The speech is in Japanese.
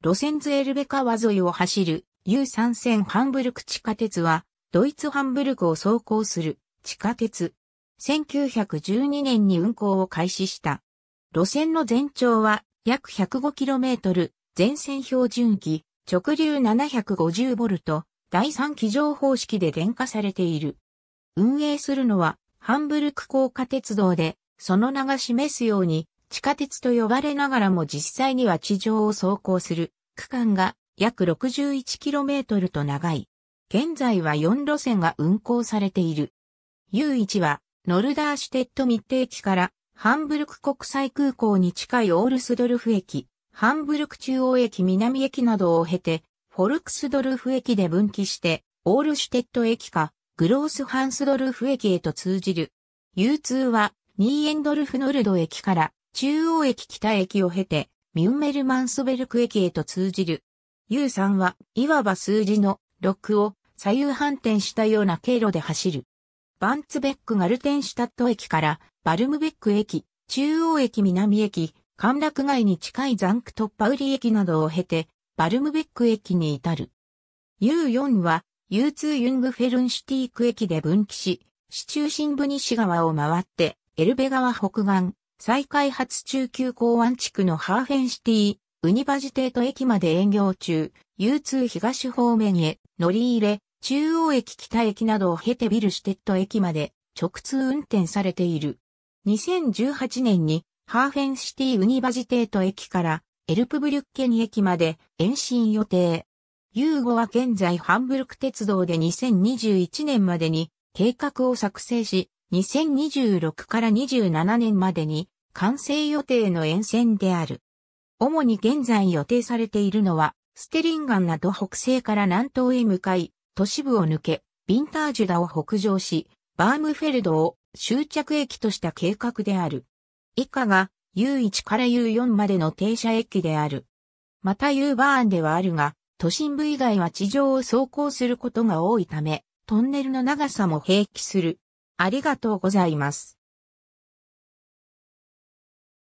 路線図エルベ川沿いを走る U3 線ハンブルク地下鉄は、ドイツハンブルクを走行する地下鉄。1912年に運行を開始した。路線の全長は約 105km、全線標準機、直流 750V、第3機乗方式で電化されている。運営するのは、ハンブルク高架鉄道で、その名が示すように、地下鉄と呼ばれながらも実際には地上を走行する区間が約 61km と長い。現在は4路線が運行されている。U1 はノルダーシュテッドミッテ駅からハンブルク国際空港に近いオールスドルフ駅、ハンブルク中央駅南駅などを経て、フォルクスドルフ駅で分岐して、オールシュテッド駅か、グロースハンスドルフ駅へと通じる。U2 は、ニーエンドルフノルド駅から、中央駅北駅を経て、ミュンメルマンスベルク駅へと通じる。U3 は、いわば数字の6を左右反転したような経路で走る。バンツベックガルテンシュタット駅から、バルムベック駅、中央駅南駅、歓楽街に近いザンクトッパウリ駅などを経て、バルムベック駅に至る。U4 は、U2 ユングフェルンシュティーク駅で分岐し、市中心部西側を回って、エルベ川北岸、再開発中級港湾地区のハーフェンシティ、ウニバジテート駅まで営業中、U2 東方面へ乗り入れ、中央駅北駅などを経てビルシテット駅まで直通運転されている。2018年にハーフェンシティウニバジテート駅からエルプブリュッケン駅まで延伸予定。ユーゴは現在ハンブルク鉄道で2021年までに計画を作成し、2026から27年までに完成予定の沿線である。主に現在予定されているのは、ステリンガンなど北西から南東へ向かい、都市部を抜け、ビンタージュダを北上し、バームフェルドを終着駅とした計画である。以下が U1 から U4 までの停車駅である。また U バーンではあるが、都心部以外は地上を走行することが多いため、トンネルの長さも併記する。ありがとうございます。